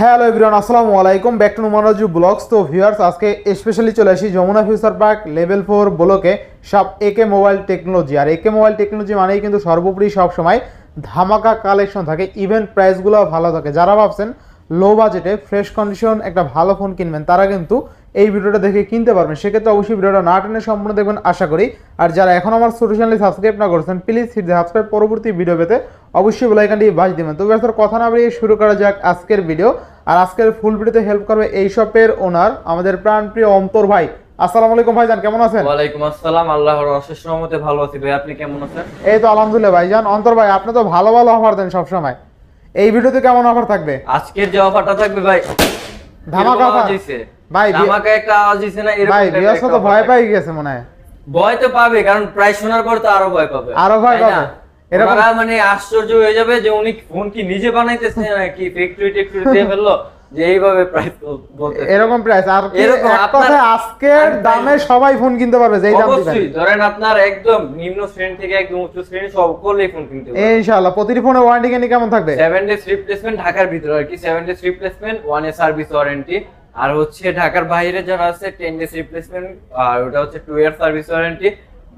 Hello everyone আসসালামু আলাইকুম back to নোমারাজু ব্লগস তো ভিউয়ার্স আজকে স্পেশালি চলে আসি Jamuna future park level four ব্লকে সব একে মোবাইল টেকনোলজি আর একে মোবাইল টেকনোলজি মানেই কিন্তু সর্বোপরি সবসময় ধামাকা কালেকশন থাকে ইভেন প্রাইসগুলো ভালো থাকে যারা ভাবছেন লো বাজেটে ফ্রেশ কন্ডিশন একটা ভালো ফোন কিনবেন তারা কিন্তু এই ভিডিওটা দেখে কিনতে পারবেন সেক্ষেত্রে অবশ্যই ভিডিওটা না টেনে সম্পূর্ণ দেখবেন আশা করি আর যারা এখন আমার ছোটো চ্যানেলে সাবস্ক্রাইব না করছেন প্লিজ হিট সাবস্ক্রাইব পরবর্তী ভিডিও পেতে অবশ্যই বেলাইকানটি বাজ দেবেন তবে স্যার কথা না বেরিয়ে শুরু করা যাক আজকের ভিডিও আর আজকের ফুল ভিডিওতে হেল্প করবে এই শপের ওনার আমাদের প্রাণপ্রিয় অন্তর ভাই আসসালামাইকুম ভাই আপনি কেমন আছেন ভাই একটা ভয় ভয় তো পাবে কারণ শোনার পর তো আরো ভয় পাবে মানে আশ্চর্য হয়ে যাবে যে উনি ফোন কি নিজে বানাইতেছে নাকি ফেললো যে এইভাবে এরকম প্রাইস আপনার আজকের দামে সবাই ফোন কিনতে পারবে যেই ধরেন আপনার একদম নিম্ন শ্রেণী থেকে একদম উচ্চ শ্রেণী সকলেই ফোন কিনতে ইনশাল্লাহ প্রতিটি ফোনের ওয়ারেন্টি কেমন থাকবে 7 ডেজ রিপ্লেসমেন্ট ঢাকার ভিতরে আর কি seven days replacement one a service warranty আর হচ্ছে ঢাকার বাইরে যারা আছে টেন ডেজ রিপ্লেসমেন্ট আর ওটা হচ্ছে টু ইয়ার সার্ভিস ওয়ারেন্টি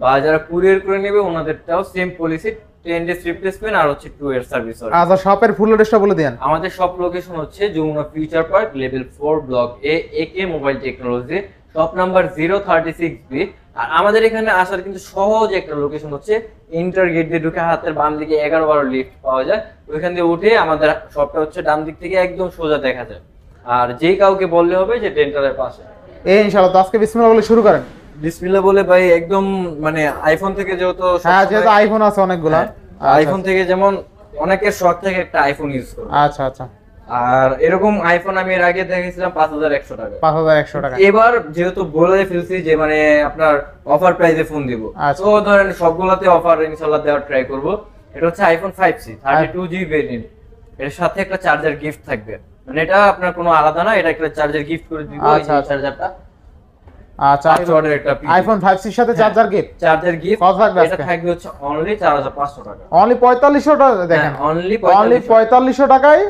বা যারা কুরিয়ার করে নেবে ওনাদেরটাও same policy ten days replacement আর হচ্ছে টু ইয়ার সার্ভিস ওয়ারেন্টি আচ্ছা শপের ফুল অ্যাড্রেসটা বলে দেন আমাদের শপ লোকেশন হচ্ছে Jamuna future park level four block A A K mobile technology shop number zero thirty six B আর আমাদের এখানে আসার কিন্তু সহজ একটা লোকেশন হচ্ছে ইন্টার গেট দিয়ে ঢুকে হাতের বাম দিকে এগারো বারো লিফ্ট পাওয়া যায় ওইখান দিয়ে উঠে আমাদের শপটা হচ্ছে ডান দিক থেকে একদম সোজা দেখা যায় আর যে কাউকে বললে হবে যে ডেন্টালের পাশে এই ইনশাআল্লাহ তো আজকে বিসমিল্লাহ বলে শুরু করেন বিসমিল্লাহ বলে ভাই একদম মানে আইফোন থেকে যেহেতু হ্যাঁ যেহেতু আইফোন আছে অনেকগুলো হ্যাঁ, আইফোন আচ্ছা, আচ্ছা। থেকে যেমন অনেকের শখ থেকে একটা আইফোন ইউজ করে আচ্ছা আচ্ছা আর এরকম আইফোন আমি এর আগে দেখেছিলাম পাঁচ হাজার একশো টাকা পাঁচ হাজার একশো টাকা এবার যেহেতু বলে ফেলছি যে মানে আপনার অফার প্রাইসে ফোন দিব আচ্ছা। তো ধরেন সবগুলোতে অফার ইনশাল্লাহ দেওয়ার ট্রাই করব এটা হচ্ছে iPhone five C thirty two GB এর সাথে একটা চার্জার গিফট থাকবে মানে এটা আপনার কোনো আলাদা না এটা একটা চার্জার গিফট করে দিব আচ্ছা চার্জারটা আচ্ছা আইফোন আচ্ছা, 5 এর সাথে চার্জার গিফট চার্জার গিফট কত থাকবে এটা থাকবে হচ্ছে অনলি 4500 টাকা অনলি 4500 টাকা দেখেন অনলি হ্যাঁ, 4500 টাকায়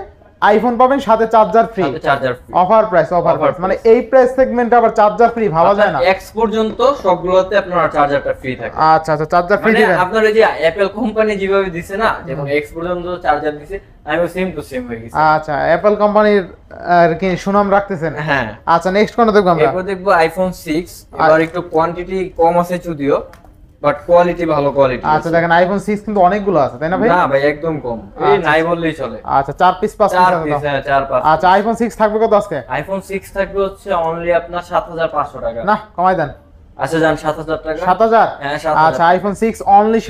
আইফোন পাবেন সাথে charger free charger offer price offer price মানে এই প্রাইস সেগমেন্টে আবার চার্জার ফ্রি ভাবা আচ্ছা, যায় না এক্স পর্যন্ত সবগুলোতে আপনার চার্জারটা ফ্রি থাকে আচ্ছা আচ্ছা চার্জার মানে ফ্রি দিবেন আপনার এই যে অ্যাপল কোম্পানি যেভাবে দিছে না যেমন এক্স পর্যন্ত চার্জার দিছে আইও সেম টু সেম হয়ে গেছে আচ্ছা অ্যাপল কোম্পানির আর কি সুনাম রাখতেছেন হ্যাঁ আচ্ছা নেক্সট কোনটা দেখব আমরা এরপর দেখব আইফোন 6 এবার একটু কোয়ান্টিটি কম আছে যদিও বাট কোয়ালিটি ভালো কোয়ালিটি আচ্ছা দেখেন আইফোন 6 কিন্তু অনেকগুলো আছে তাই না ভাই না ভাই একদম কম এই আচ্ছা, নাই বললেই চলে আচ্ছা 4 পিস 5 4 পিস হ্যাঁ 4 5 আচ্ছা আইফোন 6 থাকবে কত আজকে আইফোন 6 থাকবে হচ্ছে অনলি আপনার 7500 টাকা না কমাই দেন আইফোন অনলি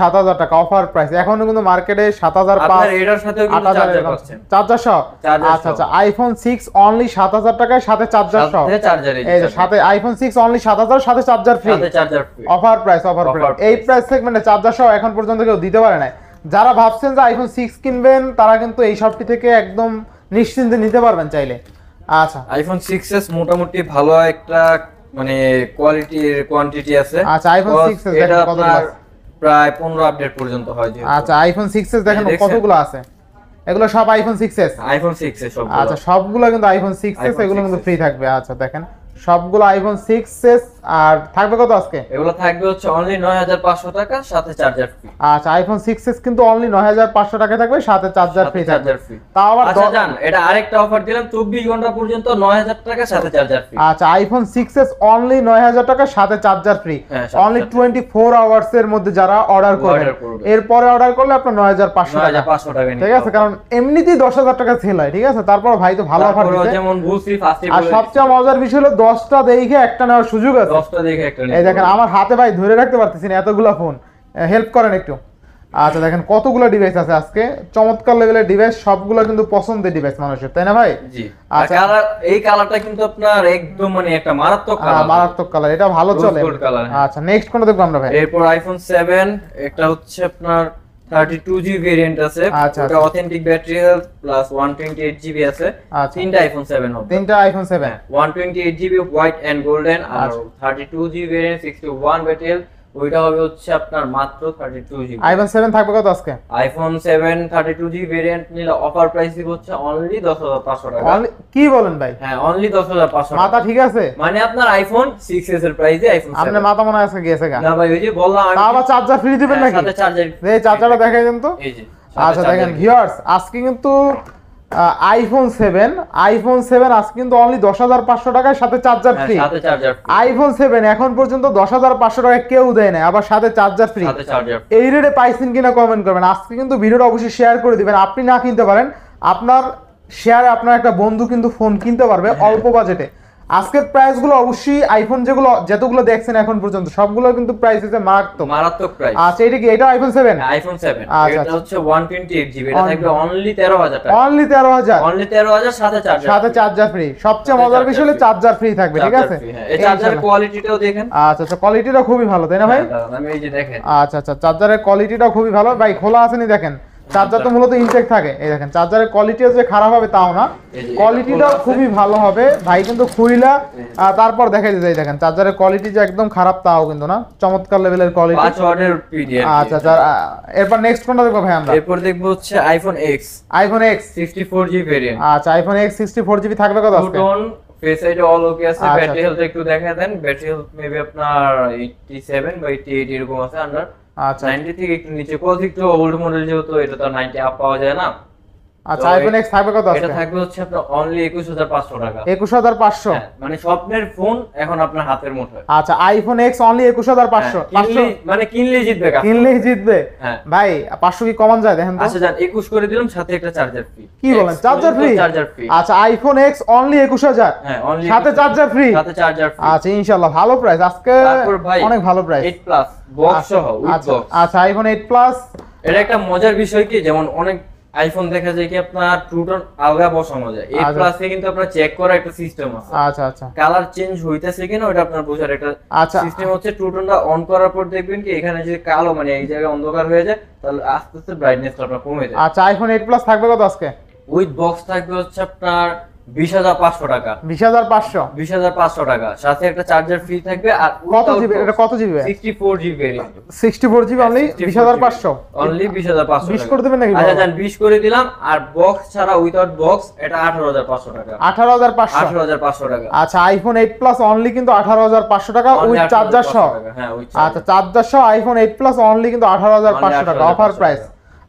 টাকা অফার প্রাইস মার্কেটে চার্জার আইফোন অনলি টাকায় সাথে চার্জার আইফোন অনলি সাথে চার্জার অফার প্রাইস অফার এই প্রাইস চার্জার এখন পর্যন্ত কেউ দিতে পারে না যারা ভাবছেন যে আইফোন সিক্স কিনবেন তারা কিন্তু এই সবটি থেকে একদম নিশ্চিন্তে নিতে পারবেন চাইলে আচ্ছা আইফোন সিক্স মোটামুটি ভালো একটা মানে কোয়ালিটির কোয়ান্টিটি আছে আচ্ছা আইফোন 6 আচ্ছা, এর দেখেন কতগুলো আছে প্রায় 15 আপডেট পর্যন্ত হয় যে আচ্ছা আইফোন 6 এর দেখেন কতগুলো আছে এগুলো সব আইফোন 6s আইফোন এর সব আচ্ছা সবগুলো কিন্তু আইফোন 6s এগুলো কিন্তু ফ্রি থাকবে আচ্ছা দেখেন সবগুলো আইফোন 6s আর থাকবে কত আজকে এগুলো থাকবে হচ্ছে অনলি 9500 টাকা সাথে চার্জার ফ্রি আচ্ছা আইফোন 6s কিন্তু অনলি 9500 টাকা থাকবে সাথে চার্জার ফ্রি চার্জার ফ্রি তাও আবার আচ্ছা জান এটা আরেকটা অফার দিলাম 24 ঘন্টা পর্যন্ত 9000 টাকা সাথে চার্জার ফ্রি আচ্ছা আইফোন 6s অনলি 9000 টাকা সাথে চার্জার ফ্রি অনলি 24 আওয়ার্স এর মধ্যে যারা অর্ডার করবে এরপরে অর্ডার করলে আপনার 9500 টাকা 9500 টাকা ঠিক আছে কারণ এমনিতেই 10000 টাকা সেল হয় ঠিক আছে তারপর ভাই তো ভালো অফার যেমন বুঝছি ফাস্ট আর সবচেয়ে মজার বিষয় হলো দশটা দেখে একটা নেওয়ার সুযোগ আছে দশটা দেখে একটা এই দেখেন আমার হাতে ভাই ধরে রাখতে পারতেছি না এতগুলো ফোন হেল্প করেন একটু আচ্ছা দেখেন কতগুলো ডিভাইস আছে আজকে চমৎকার লেভেলের ডিভাইস সবগুলো কিন্তু পছন্দের ডিভাইস মানুষের তাই না ভাই জি আচ্ছা এই কালারটা কিন্তু আপনার একদম মানে একটা মারাত্মক কালার হ্যাঁ, মারাত্মক কালার এটা ভালো চলে হ্যাঁ। আচ্ছা নেক্সট কোনটা দেখবো আমরা ভাই এরপর আইফোন 7 এটা হচ্ছে আপনার 32 জিবি ভেরিয়েন্ট আছে এটা authentic battery health plus 128 GB আছে আচ্ছা। তিনটা আইফোন 7 হবে তিনটা iPhone 7 128 GB white and golden আর 32 জিবি ভেরিয়েন্ট 61 ব্যাটারি হেলথ ওইটা হবে হচ্ছে আপনার মাত্র 32GB আইফোন 7 থাকবে কত আজকে আইফোন 7 32GB ভেরিয়েন্ট নিলে অফার প্রাইস দিব হচ্ছে অনলি 10500 টাকা কি বলেন ভাই হ্যাঁ অনলি 10500 মাথা ঠিক আছে মানে আপনার আইফোন 6s এর প্রাইসে আইফোন আপনি মাথা মনে আছে গিয়েছে না ভাই ওই যে বললাম আবার চার্জার ফ্রি দিবেন হ্যাঁ, নাকি সাথে চার্জার এই চার্জারটা দেখাই দেন তো এই যে আচ্ছা দেখেন ভিউয়ার্স আজকে কিন্তু আইফোন সেভেন আইফোন সেভেন আজ কিন্তু অনলি দশ হাজার পাঁচশো টাকায় সাথে চার্জার ফ্রি আইফোন সেভেন এখন পর্যন্ত দশ হাজার পাঁচশো টাকায় কেউ দেয় না আবার সাথে চার্জার ফ্রি এই রেটে পাইছেন কিনা কমেন্ট করবেন আজকে কিন্তু ভিডিওটা অবশ্যই শেয়ার করে দিবেন আপনি না কিনতে পারেন আপনার শেয়ারে আপনার একটা বন্ধু কিন্তু ফোন কিনতে পারবে হ্যাঁ। অল্প বাজেটে আজকের প্রাইস গুলো অবশ্যই আইফোন যেগুলো যতগুলো দেখছেন এখন পর্যন্ত সবগুলো কিন্তু প্রাইস হচ্ছে মারাত্মক মারাত্মক প্রাইস আচ্ছা এটা কি এটা আইফোন 7 আইফোন 7 এটা আচ্ছা। হচ্ছে 128 জিবি এটা থাকবে অনলি 13000 টাকা অনলি 13000 অনলি 13000 সাথে চার্জার সাথে চার্জার ফ্রি সবচেয়ে মজার বিষয় হলো চার্জার ফ্রি থাকবে ঠিক আছে হ্যাঁ। এই চার্জারের কোয়ালিটিটাও দেখেন আচ্ছা আচ্ছা কোয়ালিটিটা খুবই ভালো তাই না ভাই হ্যাঁ, আমি এই যে দেখেন আচ্ছা আচ্ছা চার্জারের কোয়ালিটিটাও খুবই ভালো ভাই খোলা আছে নি দেখেন চার্জার আচ্ছা। তো মূলত ইনটেক থাকে এই দেখেন চার্জারের কোয়ালিটি যে খারাপ হবে তাও না কোয়ালিটিটাও খুবই ভালো হবে ভাই কিন্তু খুইলা তারপর দেখা যায় দেখেন চার্জারের কোয়ালিটি যে একদম খারাপ তাও কিন্তু না চমৎকার লেভেলের কোয়ালিটি 5 ওয়াটের পিডিএফ আচ্ছা স্যার আচ্ছা, এরপর নেক্সট কোনটা দেখব ভাই আমরা এরপর দেখব হচ্ছে iPhone X iPhone X 64 GB variant আচ্ছা আইফোন এক্স 64 জিবি থাকবে কত আজকে ফেস আইডি অল ওকে আছে ব্যাটারি আচ্ছা, হেলথ একটু দেখা দেন ব্যাটারি হেলথ মেবি আপনার 87 বা 88 এরকম আছে আন্ডার আচ্ছা নাইনটি একটু নিচে কজিক তো ওল্ড মডেল যেহেতু এটা তো নাইনটি আপ পাওয়া যায় না আচ্ছা আইফোন এক্স থাকবে কত এটা থাকবে হচ্ছে আপনার অনলি 21500 টাকা 21500 হ্যাঁ, মানে স্বপ্নের ফোন এখন আপনার হাতের মুঠোয় আচ্ছা আইফোন এক্স অনলি 21500 500 মানে কিনলে জিতবে কিনলেই জিতবে হ্যাঁ। ভাই 500 কি কমন যায় দেখেন তো আচ্ছা যান 21 করে দিলাম সাথে একটা চার্জার ফ্রি কি বলেন চার্জার ফ্রি চার্জার ফ্রি আচ্ছা আইফোন এক্স অনলি 21000 হ্যাঁ অনলি সাথে চার্জার ফ্রি সাথে চার্জার ফ্রি আচ্ছা ইনশাআল্লাহ ভালো প্রাইস আজকে অনেক ভালো প্রাইস 8 প্লাস বক্স সহ আচ্ছা আইফোন 8 প্লাস এটা একটা মজার বিষয় কি যেমন অনেক আইফোন দেখা যায় কি আপনার ট্রুটন আলগা বসানো যায় আচ্ছা। এ প্লাস কিন্তু আপনার চেক করা একটা সিস্টেম আছে আচ্ছা আচ্ছা কালার চেঞ্জ হইতাছে কিনা ওটা আপনার বোঝার একটা সিস্টেম আচ্ছা। হচ্ছে ট্রুটনটা অন করার পর দেখবেন কি এখানে যদি কালো মানে এই জায়গায় অন্ধকার হয়ে যায় তাহলে আস্তে আস্তে ব্রাইটনেসটা আপনার কমে যায় আচ্ছা আইফোন 8 প্লাস থাকবে কত আজকে উইথ বক্স থাকবে হচ্ছে আপনার 20500 হাজার পাঁচশো টাকা চার্জার ফ্রি হ্যাঁ, আচ্ছা, করে দিলাম আর বক্স ছাড়া বক্স এটা টাকা টাকা আচ্ছা আইফোন 8 প্লাস অনলি কিন্তু আঠারো হাজার পাঁচশো হ্যাঁ, আচ্ছা আইফোন প্লাস অনলি কিন্তু টাকা অফার প্রাইস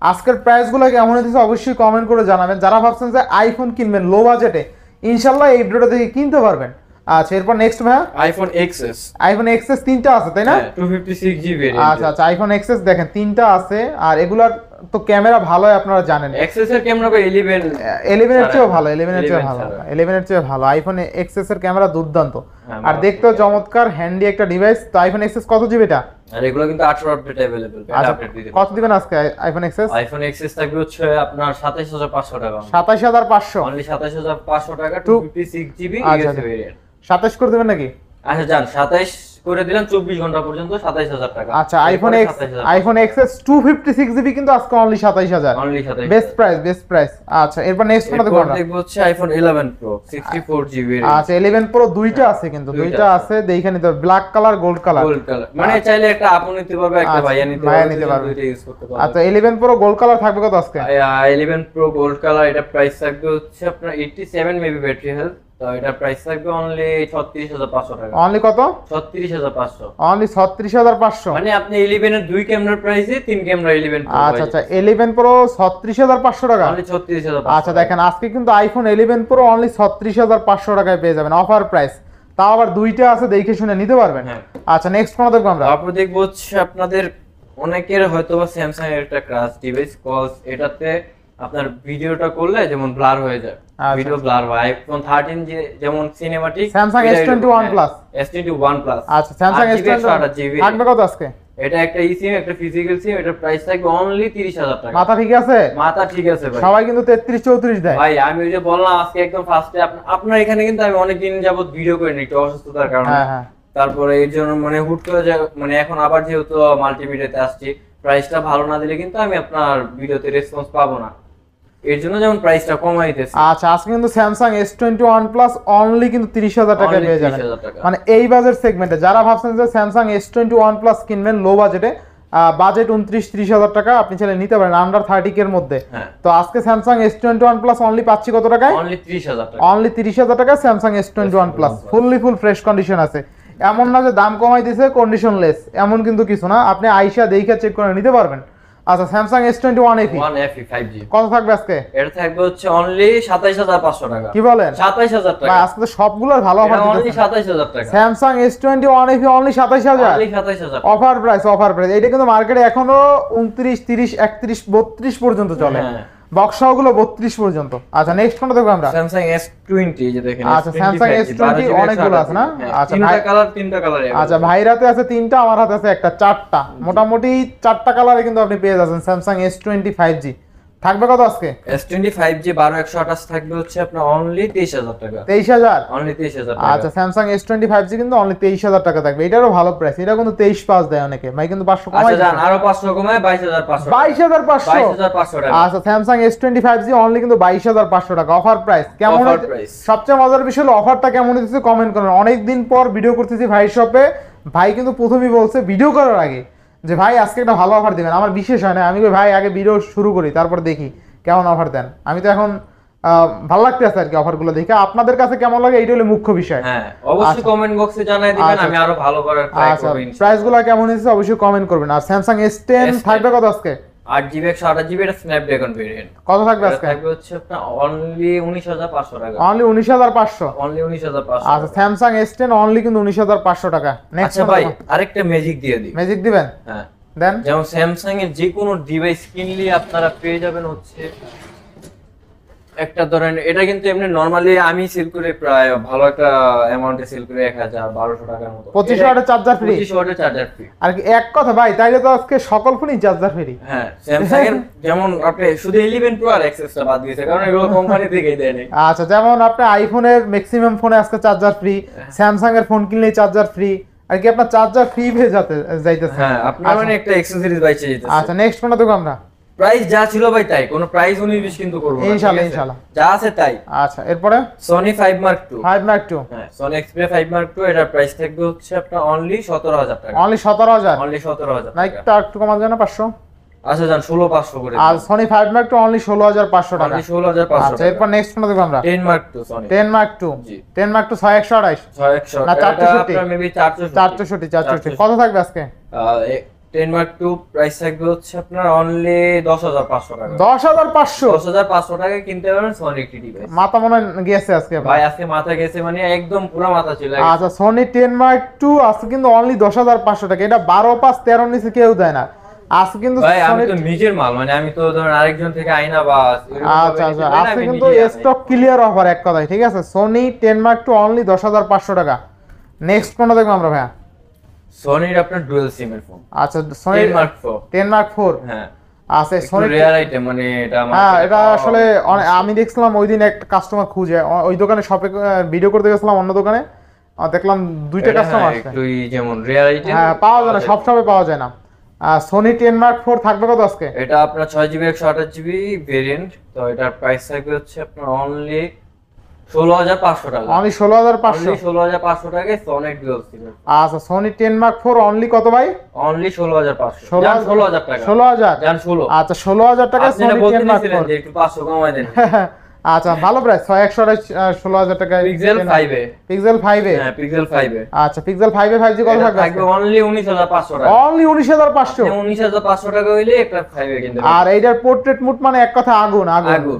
আজকের প্রাইসগুলো কেমন হয়েছে অবশ্যই কমেন্ট করে জানাবেন যারা ভাবছেন যে আইফোন কিনবেন লো বাজেটে ইনশাল্লাহ এই ভিডিওটা থেকে কিনতে পারবেন আচ্ছা এরপর নেক্সট ভাইয়া আইফোন এক্সএস আইফোন এক্সএস তিনটা আছে তাই না 256 হ্যাঁ, জিবি আচ্ছা আচ্ছা আইফোন এক্সএস দেখেন তিনটা আছে আর এগুলার তো ক্যামেরা ভালো আপনারা জানেন এক্সএস এর ক্যামেরা 11 11 এর চেয়ে ভালো 11 এর চেয়ে ভালো 11 এর চেয়ে ভালো আইফোন এক্সএস এর ক্যামেরা দুর্দান্ত হ্যাঁ, আর দেখতে চমৎকার হ্যান্ডি একটা ডিভাইস তো আইফোন এক্সএস কত জিবি এটা আর এগুলো কিন্তু 18 আপডেট अवेलेबल কত দিবেন আজকে আইফোন এক্সএস আইফোন এক্সএস থাকবে হচ্ছে আপনার 27500 টাকা 27500 অনলি 27500 টাকা 256 জিবি ইউএসবি ভেরিয়েন্ট 27 করে দিবেন নাকি আচ্ছা জান 27 করে দিলাম 24 ঘন্টা পর্যন্ত 27000 টাকা আচ্ছা iPhone X iPhone XS 256 GB কিন্তু আজকে only 27000 only 27000 best price best price আচ্ছা এরপর নেক্সট কোনটা দেখব দেখব হচ্ছে আইফোন 11 প্রো 64 জিবি আচ্ছা 11 প্রো দুইটা হ্যাঁ, আছে কিন্তু দুইটা আছে দেখে নিতে black colour gold colour gold colour মানে আচ্ছা। চাইলে একটা আপনি নিতে পারবে একটা আচ্ছা, ভাইয়া নিতে পারবে নিতে পারবে দুইটা ইউজ করতে পারবে আচ্ছা 11 প্রো গোল্ড কালার থাকবে কত আজকে 11 প্রো গোল্ড কালার এটা প্রাইস থাকবে হচ্ছে আপনার 87 মেবি ব্যাটারি হেলথ এটা প্রাইস থাকবে অনলি টাকা অনলি কত অনলি মানে আপনি এর দুই তিন ক্যামেরা আচ্ছা, আচ্ছা টাকা আচ্ছা দেখেন আজকে কিন্তু আইফোন অনলি টাকায় পেয়ে যাবেন অফার প্রাইস তাও আবার দুইটা আছে দেখে শুনে নিতে পারবেন হ্যাঁ। আচ্ছা নেক্সট দেখবো আপনাদের অনেকের হয়তো স্যামসাং এর একটা ক্রাশ ডিভাইস কলস এটাতে আপনার ভিডিওটা করলে যেমন ব্লার হয়ে যায় আচ্ছা, ভিডিও ব্লার আচ্ছা। হয় আইফোন 13 যে যেমন cinematic Samsung S21 plus S21 plus আচ্ছা স্যামসাং S21 থাকবে কত আজকে এটা একটা ইসিএম একটা ফিজিক্যাল সিম এটা প্রাইস থাকবে অনলি 30000 টাকা মাথা ঠিক আছে মাথা ঠিক আছে ভাই সবাই কিন্তু 33 34 দেয় ভাই আমি ওই যে বললাম আজকে একদম ফার্স্টে আপনার এখানে কিন্তু আমি অনেক দিন যাবত ভিডিও করিনি একটু অসুস্থতার কারণে হ্যাঁ, হ্যাঁ তারপরে এর জন্য মানে হুট করে মানে এখন আবার যেহেতু মাল্টিমিডিয়াতে আসছি প্রাইসটা ভালো না দিলে কিন্তু আমি আপনার ভিডিওতে রেসপন্স পাবো না এর জন্য যেমন প্রাইসটা কম আচ্ছা আজকে কিন্তু Samsung S twenty one plus only কিন্তু তিরিশ হাজার টাকায় পেয়ে যাবেন মানে এই বাজেট সেগমেন্টে যারা ভাবছেন যে Samsung S twenty one plus কিনবেন লো বাজেটে বাজেট উনত্রিশ ত্রিশ হাজার টাকা আপনি চাইলে নিতে পারেন আন্ডার থার্টি এর মধ্যে হ্যাঁ। তো আজকে Samsung S twenty one plus only পাচ্ছি কত টাকায় অনলি তিরিশ হাজার টাকা Samsung S twenty one plus fully full fresh condition আছে এমন না যে দাম কমাই দিছে কন্ডিশনলেস এমন কিন্তু কিছু না আপনি আইসা দেখে চেক করে নিতে পারবেন আচ্ছা Samsung S21 FE 1 FE 5G কত থাকবে আজকে এর থাকবে হচ্ছে অনলি 27500 পাঁচশো টাকা কি বলেন সাতাইশ হাজার টাকা আজকে তো সবগুলোর ভালো অফার অনলি 27000 টাকা Samsung S twenty one 27000 only সাতাইশ হাজার অফার প্রাইস অফার প্রাইস এটা কিন্তু মার্কেটে এখনো উনত্রিশ তিরিশ একত্রিশ বত্রিশ পর্যন্ত চলে হ্যাঁ। বক্স গুলো বত্রিশ পর্যন্ত আচ্ছা নেক্সট কোনটা দেখবো আমরা স্যামসাং S20 যে দেখেন আচ্ছা Samsung S20 অনেকগুলো আছে না আচ্ছা তিনটা কালার তিনটা আচ্ছা ভাইর হাতে আছে তিনটা আমার হাতে আছে একটা চারটা মোটামুটি চারটা কালারে কিন্তু আপনি পেয়ে যাচ্ছেন টোয়েন্টি ফাইভ জি থাকবে কত আজকে S25 যে 12128 থাকবে হচ্ছে আপনার অনলি 23000 টাকা 23000 অনলি 23000 টাকা আচ্ছা Samsung S25 জি কিন্তু অনলি 23000 টাকা থাকবে এটারও ভালো প্রাইস এটা কিন্তু 23 পাস দেয় অনেকে ভাই কিন্তু 500 আচ্ছা, কমায় আচ্ছা জান আরো 500 কমায় 22500 22500 22500 টাকা আচ্ছা Samsung S25 জি অনলি কিন্তু 22500 টাকা অফার প্রাইস কেমন অফার প্রাইস সবচেয়ে মজার বিষয় হলো অফারটা কেমন হচ্ছে কমেন্ট করুন অনেক দিন পর ভিডিও করতেছি ভাই শপে ভাই কিন্তু প্রথমেই বলছে ভিডিও করার আগে যে ভাই আজকে একটা ভালো অফার দেবেন আমার বিশেষ হয় না আমি ভাই আগে ভিডিও শুরু করি তারপর দেখি কেমন অফার দেন আমি তো এখন ভালো আছে আর কি অফার গুলো দেখে আপনাদের কাছে কেমন লাগে এইটা হলো মুখ্য বিষয় হ্যাঁ অবশ্যই কমেন্ট আচ্ছা। বক্সে জানাই দিবেন আচ্ছা। আমি আরো ভালো করে ট্রাই করব প্রাইসগুলো কেমন হয়েছে অবশ্যই কমেন্ট করবেন আর স্যামসাং S10 থাকবে কত আজকে আট জিবি একশো আঠাশ জিবি এটা স্ন্যাপড্রাগন ভেরিয়েন্ট কত থাকবে আজকে থাকবে হচ্ছে অনলি উনিশ হাজার পাঁচশো টাকা অনলি উনিশ হাজার পাঁচশো অনলি উনিশ হাজার পাঁচশো আচ্ছা স্যামসাং এস টেন অনলি কিন্তু উনিশ হাজার পাঁচশো টাকা নেক্সট আচ্ছা ভাই আরেকটা ম্যাজিক দিয়ে দিই ম্যাজিক দিবেন হ্যাঁ দেন যেমন স্যামসাং এর যে কোনো ডিভাইস কিনলে আপনারা পেয়ে যাবেন হচ্ছে একটা ধরেন এটা কিন্তু এমনি নরমালি আমি সেল করে প্রায় ভালো একটা অ্যামাউন্টে সেল করে 1000 1200 টাকার মতো 2500 টাকা চার্জার ফ্রি 2500 টাকা চার্জার ফ্রি আর কি এক কথা ভাই তাইলে তো আজকে সকল ফোনই চার্জার ফ্রি হ্যাঁ স্যামসাং এর যেমন আপনি শুধু 11 প্রো আর এক্সএসটা বাদ দিয়েছে কারণ এগুলো কোম্পানি থেকেই দেয় না আচ্ছা যেমন আপনি আইফোনের ম্যাক্সিমাম ফোনে আজকে চার্জার ফ্রি স্যামসাং এর ফোন কিনলে চার্জার ফ্রি আর কি আপনার চার্জার ফ্রি হয়ে যেতে যাইতেছে হ্যাঁ আপনি আচ্ছা। মানে একটা অ্যাকসেসরিজ বাইছে যেতেছে আচ্ছা নেক্সট ফোনটা দেখো আমরা প্রাইস যা ছিল ভাই তাই কোন প্রাইস উনি বেশি কিন্তু করব না ইনশাআল্লাহ ইনশাআল্লাহ যা আছে তাই আচ্ছা এরপরে সনি 5 মার্ক 2 5 মার্ক 2 হ্যাঁ সনি এক্সপে 5 মার্ক 2 এটা প্রাইস থাকবে হচ্ছে আপনার অনলি 17000 টাকা অনলি 17000 অনলি 17000 না একটু একটু কমা দেন 500 আচ্ছা জান 16500 করে আর সনি 5 মার্ক 2 অনলি 16500 টাকা অনলি 16500 আচ্ছা এরপর নেক্সট কোনটা দেখব আমরা 10 মার্ক 2 সনি 10 মার্ক 2 জি 10 মার্ক 2 6128 6128 না 460 আপনার মেবি 460 460 460 কত থাকবে আজকে টেন মার্ক টু প্রাইস হচ্ছে আপনার অনলি দশ হাজার পাঁচশো টাকা দশ হাজার পাঁচশো দশ হাজার পাঁচশো কিনতে সোনি মাথা মনে গেছে আজকে ভাই আজকে গেছে মানে একদম মাথা সোনি টেন মার্ক টু আজকে কিন্তু অনলি দশ হাজার পাঁচশো টাকা এটা বারো পাঁচ তেরো নিচে কেউ দেয় না আজকে কিন্তু আমি তো নিজের মাল মানে আমি তো ধরুন আরেকজন থেকে আইনা আচ্ছা আচ্ছা আজকে কিন্তু স্টক ক্লিয়ার অফার এক কথায় ঠিক আছে Sony ten mark two only দশ হাজার পাঁচশো টাকা নেক্সট কোনটা দেখবো আমরা ভাইয়া সনির আপনার ডুয়াল সিম এর ফোন আচ্ছা সনি মার্ক 4 10 মার্ক 4 হ্যাঁ আছে সনি রেয়ার আইটেম মানে এটা হ্যাঁ এটা আসলে আমি দেখছিলাম ওই দিন এক কাস্টমার খুঁজে ওই দোকানে শপে ভিডিও করতে গেছিলাম অন্য দোকানে দেখলাম দুইটা কাস্টমার হ্যাঁ, আছে একটু যেমন রেয়ার আইটেম হ্যাঁ পাওয়া যায় না সব শপে পাওয়া যায় না সোনি টেন মার্ক ফোর থাকবে কত আজকে এটা আপনার ছয় জিবি একশো আঠাশ জিবি ভেরিয়েন্ট তো এটার প্রাইস থাকবে হচ্ছে আপনার অনলি আচ্ছা, ষোলো হাজার পাঁচশো ষোলো আচ্ছা Sony ten mark four only কত ভাই অনলি ষোলো হাজার ষোলো হাজার ষোলো হাজার টাকা ছয় একশো আচ্ছা, ষোলো হাজার টাকা ফাইভে পিক্সেল ফাইভে হ্যাঁ পিক্সেল আচ্ছা পিক্সেল ফাইভে ফাইভ জি অনলি অনলি উনিশ হাজার পাঁচশো উনিশ হাজার পাঁচশো টাকা ফাইভে কিন্তু আর এইটার পোর্ট্রেট মুট মানে এক কথা আগুন আগুন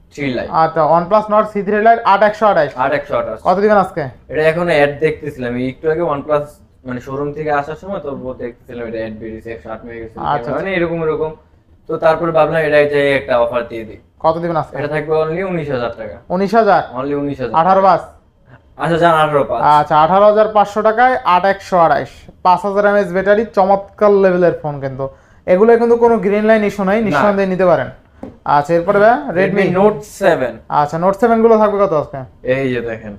আচ্ছা OnePlus Nord কত আজকে এটা এখন দেখতেছিলাম একটু আগে মানে শোরুম থেকে আসার সময় তো দেখতেছিলাম অফার আচ্ছা, আচ্ছা। মানে দিয়ে কত আজকে এটা থাকবে টাকা অনলি বাস আচ্ছা চমৎকার লেভেলের ফোন কিন্তু এগুলো কিন্তু কোনো গ্রিন লাইন ইস্যু নাই নিঃসন্দেহে নিতে পারেন আচ্ছা এরপরে ভাই Redmi Note 7 আচ্ছা Note 7 গুলো থাকবে কত আজকে এই যে দেখেন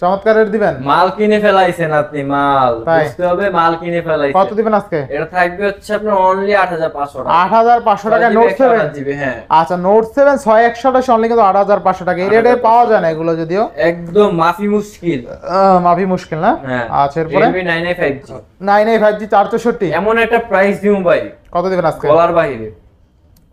চমৎকার রেট দিবেন মাল কিনে ফেলাইছেন আপনি মাল বুঝতে হবে মাল কিনে ফেলাইছেন কত দিবেন আজকে এটা থাকবে হচ্ছে আপনার অনলি 8500 টাকা 8500 টাকা নোট 7 দিবে হ্যাঁ আচ্ছা নোট 7 টাকা অনলি কিন্তু 8500 টাকা এই রেটে পাওয়া যায় না এগুলো যদিও একদম মাফি মুশকিল মাফি মুশকিল না হ্যাঁ। আচ্ছা এরপরে Redmi 9A 5G 9A 5G 464 এমন একটা প্রাইস দিমু ভাই কত দিবেন আজকে বলার বাইরে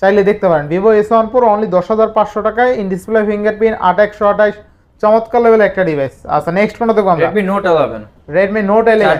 চাইলে দেখতে পারেন Vivo S one pro only দশ হাজার পাঁচশো টাকায় ইন ডিসপ্লে ফিঙ্গারপ্রিন্ট আট একশো আঠাশ চমৎকার লেভেল একটা ডিভাইস আচ্ছা নেক্সট কোনো দেখো Redmi note eleven Redmi note eleven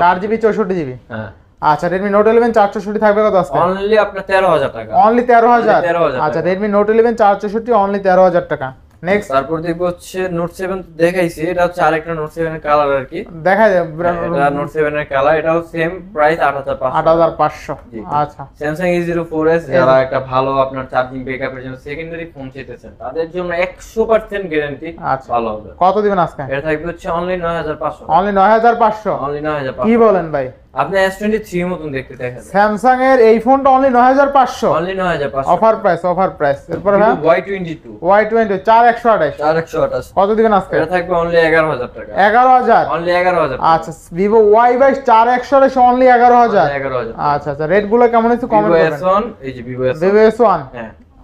চার জিবি চৌষট্টি জিবি হ্যাঁ। আচ্ছা রেডমি নোট ইলেভেন চার চৌষট্টি থাকবে কত আসছে অনলি আপনার তেরো হাজার টাকা অনলি তেরো হাজার আচ্ছা রেডমি নোট ইলেভেন চার চৌষট্টি অনলি তেরো হাজার টাকা নেক্সট তারপর দেখবো হচ্ছে নোট 7 দেখাইছি এটা হচ্ছে আরেকটা নোট 7 এর কালার আর কি দেখা যায় হ্যাঁ, এটা নোট 7 এর কালার এটাও সেম প্রাইস 8500 8500 আচ্ছা Samsung A04s যারা একটা ভালো আপনার চার্জিং ব্যাকআপের জন্য সেকেন্ডারি ফোন চাইতেছেন তাদের জন্য 100% গ্যারান্টি আচ্ছা। ভালো হবে কত দিবেন আজকে এটা থাকবে হচ্ছে অনলি 9500 অনলি 9500 অনলি 9500 কি বলেন ভাই আপনি দেখতে এর এই ফোনটা only only offer price offer price হ্যাঁ কত থাকবে অনলি টাকা অনলি আচ্ছা অনলি আচ্ছা আচ্ছা রেট গুলো কেমন আছে এই হ্যাঁ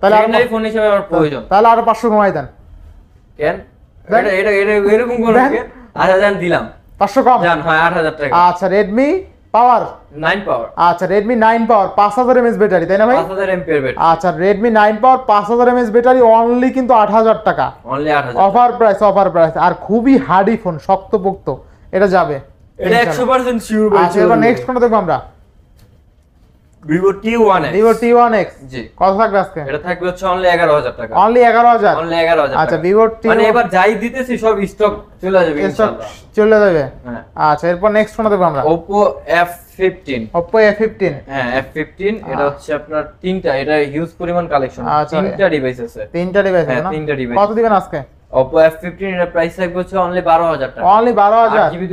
তাহলে আর ফোন হিসেবে আমার প্রয়োজন তাহলে 500 কমাই দেন কেন এটা এটা এরকম কোন আচ্ছা, দিলাম 500 কম জান হয় 8000 টাকা আচ্ছা Redmi পাওয়ার 9 পাওয়ার আচ্ছা Redmi 9 পাওয়ার 5000 ব্যাটারি তাই না ভাই 5000 এমপিআর ব্যাটারি আচ্ছা Redmi 9 পাওয়ার 5000 ব্যাটারি অনলি কিন্তু 8000 টাকা only 8000 offer price offer price আর খুবই হার্ডি ফোন শক্তপোক্ত এটা যাবে এটা 100% শিওর আচ্ছা এবার নেক্সট কোনটা দেখব আমরা ভিভো T1X ভিভো T1X জি কত থাকবে আজকে এটা থাকবে হচ্ছে অনলি 11000 টাকা অনলি 11000 অনলি 11000 আচ্ছা ভিভো T মানে এবার যাই দিতেছি সব স্টক চলে যাবে চলে যাবে হ্যাঁ। আচ্ছা এরপর নেক্সট ফোন দেব আমরা Oppo F15 Oppo F15 হ্যাঁ F15 এটা হচ্ছে আপনার তিনটা এটা হিউজ পরিমাণ কালেকশন আচ্ছা, তিনটা ডিভাইস আছে তিনটা ডিভাইস আছে হ্যাঁ, না তিনটা ডিভাইস কত দিবেন আজকে Oppo F15 এর প্রাইস থাকবে হচ্ছে অনলি 12000 টাকা অনলি 12000 জিবি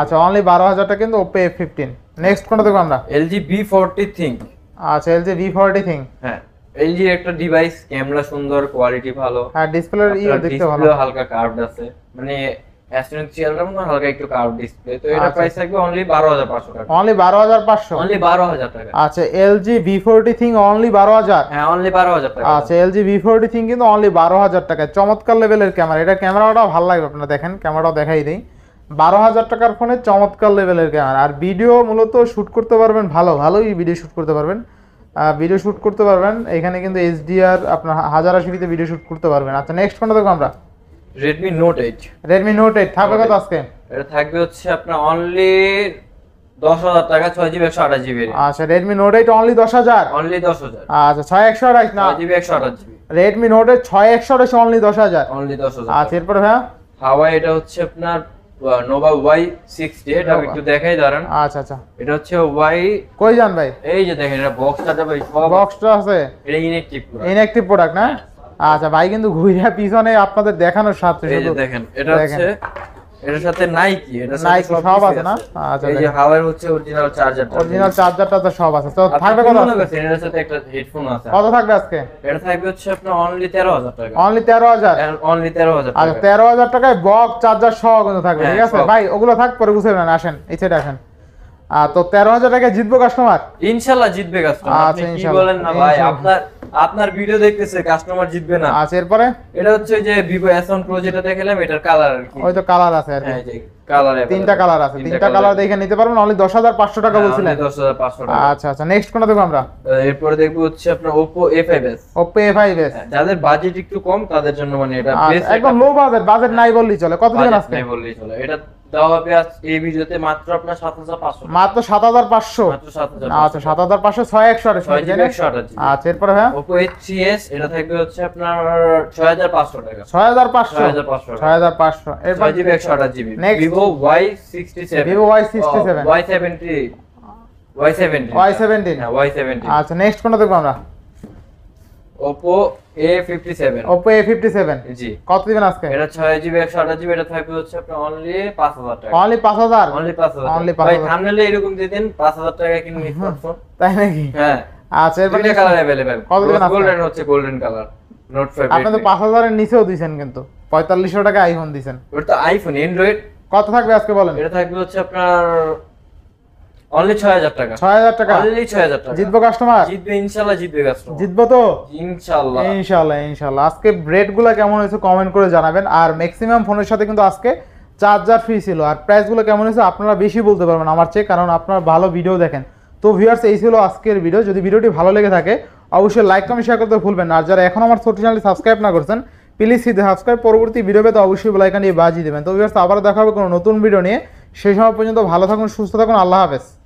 আচ্ছা অনলি 12000 টাকা কিন্তু Oppo F15 নেক্সট কোনটা দেখো আমরা LG B40 Think আচ্ছা LG B40 Think হ্যাঁ LG একটা ডিভাইস ক্যামেরা সুন্দর কোয়ালিটি ভালো হ্যাঁ ডিসপ্লে ইয়ে দেখতে ভালো হালকা কার্ভড আছে মানে, মানে হালকা একটু ডিসপ্লে তো এটা প্রাইস আচ্ছা। থাকবে অনলি 12500 টাকা অনলি 12500 অনলি 12000 টাকা আচ্ছা LG B40 Think অনলি 12000 হ্যাঁ অনলি 12000 টাকা আচ্ছা LG B40 Think কিন্তু অনলি 12000 টাকা চমৎকার লেভেলের ক্যামেরা এটা ক্যামেরাটা ভালো লাগবে আপনারা দেখেন ক্যামেরাটাও দেখাই দেই বারো হাজার টাকার ফোনে চমৎকার লেভেলের ক্যামেরা আর ভিডিও মূলত শ্যুট করতে পারবেন ভালো ভালোই ভিডিও শ্যুট করতে পারবেন ভিডিও শ্যুট করতে পারবেন এখানে কিন্তু এইচডিআর আপনার হাজার আশিতে ভিডিও শ্যুট করতে পারবেন আচ্ছা নেক্সট ফোনটা দেখো আমরা Redmi note eight Redmi note eight থাকবে কত আজকে এটা থাকবে হচ্ছে আপনার অনলি দশ হাজার টাকা ছয় জিবি একশো আঠাশ জিবি আচ্ছা রেডমি নোট এইট অনলি দশ হাজার অনলি দশ হাজার আচ্ছা ছয় একশো না জিবি একশো রেডমি নোট ছয় একশো অনলি দশ হাজার অনলি দশ হাজার আচ্ছা এরপরে হাওয়াই এটা হচ্ছে আপনার ওয়াই সিক্স একটু আচ্ছা আচ্ছা এটা হচ্ছে ওয়াই কই যান ভাই এই যে দেখেন বক্সটা বক্সটা আছে এটা প্রোডাক্ট হ্যাঁ। আচ্ছা ভাই কিন্তু পিছনে আপনাদের দেখানোর সাথে দেখেন এটা হচ্ছে এটার সাথে এটা সব আছে না আচ্ছা এই যে হাওয়ার হচ্ছে অরিজিনাল চার্জারটা অরিজিনাল চার্জারটা তো সব আছে তো থাকবে কত আছে সাথে একটা হেডফোন আছে কত থাকবে আজকে এটা থাকবে হচ্ছে আপনার অনলি 13000 টাকা অনলি 13000 অনলি 13000 আচ্ছা 13000 টাকায় বক চার্জার সহ কিন্তু থাকবে হ্যাঁ, ঠিক আছে ভাই ওগুলো থাক পরে বুঝে নেন আসেন এই সাইডে আসেন তো 13000 টাকায় জিতবো কাস্টমার ইনশাআল্লাহ জিতবে কাস্টমার আচ্ছা, আপনি কি বলেন না ভাই আপনার আপনার ভিডিও দেখতেছে কাস্টমার জিতবে না আচ্ছা এরপরে এটা হচ্ছে যে ভিভো S1 Pro যেটা দেখালাম এটার কালার আর কি ওই তো কালার আছে আর হ্যাঁ যে কালার তিনটা কালার আছে তিনটা কালার দেখে নিতে পারবেন অনলি 10500 টাকা হ্যাঁ, বলছিলেন 10500 টাকা আচ্ছা আচ্ছা নেক্সট কোনটা দেখব আমরা এরপরে দেখব হচ্ছে আপনার Oppo A5s Oppo A5s হ্যাঁ, যাদের বাজেট একটু কম তাদের জন্য মানে এটা আচ্ছা, একদম লো বাজেট বাজেট নাই বললেই চলে কত দিন আছে নাই বললেই চলে এটা আচ্ছা ছয় একশো এস আচ্ছা, এটা হচ্ছে আপনার ছয় হাজার পাঁচশো টাকা ছয় হাজার হাজার পাঁচশো ছয় হাজার পাঁচশো জিবি একশো আঠাশ GB Vivo Y sixty seven Vivo Y sixty seven Y Y Y Y আচ্ছা নেক্সট কোনটা দেখবো আমরা Oppo A57 Oppo A57 জি কত দিবেন আজকে এটা 6 জিবি জিবি এটা থাকবে হচ্ছে আপনার অনলি 5000 টাকা অনলি 5000 5000 5000 ভাই থাম্বনেইলে এরকম দিয়ে দেন 5000 টাকা কিনে নিতে তাই নাকি হ্যাঁ আছে কালার अवेलेबल কত দিবেন গোল্ডেন হচ্ছে গোল্ডেন কালার নোট 5 আপনি তো 5000 এর নিচেও দিবেন কিন্তু 4500 টাকা আইফোন দিবেন তো আইফোন অ্যান্ড্রয়েড কত থাকবে আজকে বলেন এটা থাকবে হচ্ছে আপনার আপনারা বেশি বলতে পারবেন আমার চেয়ে কারণ আপনারা ভালো ভিডিও দেখেন তো ভিউর্স এই ছিল আজকের ভিডিও যদি ভিডিওটি ভালো লেগে থাকে অবশ্যই লাইক কমেন্ট শেয়ার করতে ভুলবেন আর যারা এখন আমার ছোট চ্যানেল সাবস্ক্রাইব না করছেন প্লিজ সিদ্ধে সাবস্ক্রাইব পরবর্তী ভিডিও পেতে অবশ্যই লাইক নিয়ে বাজিয়ে দেবেন তো ভিউর্স আবার দেখাবো হবে কোনো নতুন ভিডিও নিয়ে সেই সময় পর্যন্ত ভালো থাকুন সুস্থ থাকুন আল্লাহ হাফেজ